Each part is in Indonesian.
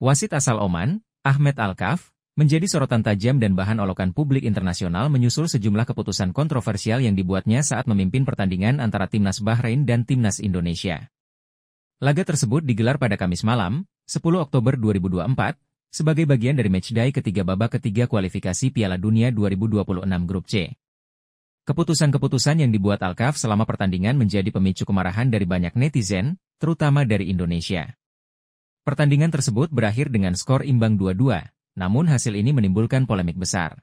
Wasit asal Oman, Ahmed Al-Kaf, menjadi sorotan tajam dan bahan olokan publik internasional menyusul sejumlah keputusan kontroversial yang dibuatnya saat memimpin pertandingan antara Timnas Bahrain dan Timnas Indonesia. Laga tersebut digelar pada Kamis malam, 10 Oktober 2024, sebagai bagian dari matchday ketiga babak ketiga kualifikasi Piala Dunia 2026 Grup C. Keputusan-keputusan yang dibuat Alkaf selama pertandingan menjadi pemicu kemarahan dari banyak netizen, terutama dari Indonesia. Pertandingan tersebut berakhir dengan skor imbang 2-2, namun hasil ini menimbulkan polemik besar.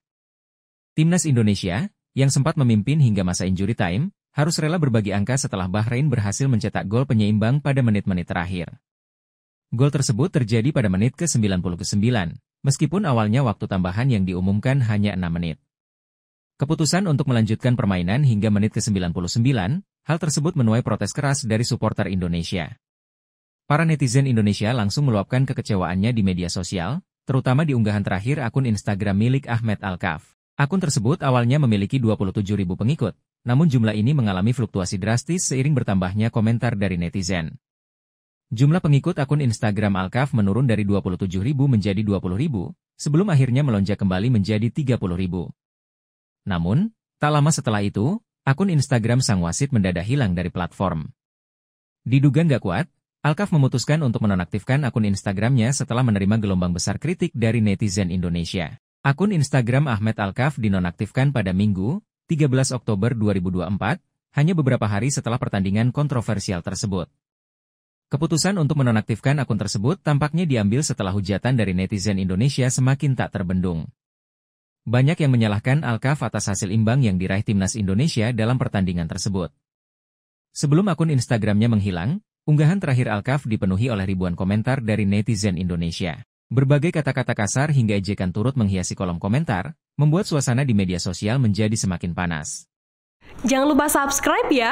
Timnas Indonesia, yang sempat memimpin hingga masa injury time, harus rela berbagi angka setelah Bahrain berhasil mencetak gol penyeimbang pada menit-menit terakhir. Gol tersebut terjadi pada menit ke-99, meskipun awalnya waktu tambahan yang diumumkan hanya 6 menit. Keputusan untuk melanjutkan permainan hingga menit ke-99, hal tersebut menuai protes keras dari supporter Indonesia. Para netizen Indonesia langsung meluapkan kekecewaannya di media sosial, terutama di unggahan terakhir akun Instagram milik Ahmed Al-Kaf. Akun tersebut awalnya memiliki 27.000 pengikut, namun jumlah ini mengalami fluktuasi drastis seiring bertambahnya komentar dari netizen. Jumlah pengikut akun Instagram al menurun dari 27.000 menjadi 20.000, sebelum akhirnya melonjak kembali menjadi 30.000. Namun, tak lama setelah itu, akun Instagram Sang Wasit mendadak hilang dari platform. Diduga nggak kuat, Alkaf memutuskan untuk menonaktifkan akun Instagramnya setelah menerima gelombang besar kritik dari netizen Indonesia. Akun Instagram Ahmed Alkaf dinonaktifkan pada Minggu, 13 Oktober 2024, hanya beberapa hari setelah pertandingan kontroversial tersebut. Keputusan untuk menonaktifkan akun tersebut tampaknya diambil setelah hujatan dari netizen Indonesia semakin tak terbendung. Banyak yang menyalahkan Alkaf atas hasil imbang yang diraih timnas Indonesia dalam pertandingan tersebut. Sebelum akun Instagramnya menghilang, Unggahan terakhir Alkaf dipenuhi oleh ribuan komentar dari netizen Indonesia. Berbagai kata-kata kasar hingga ejekan turut menghiasi kolom komentar, membuat suasana di media sosial menjadi semakin panas. Jangan lupa subscribe ya!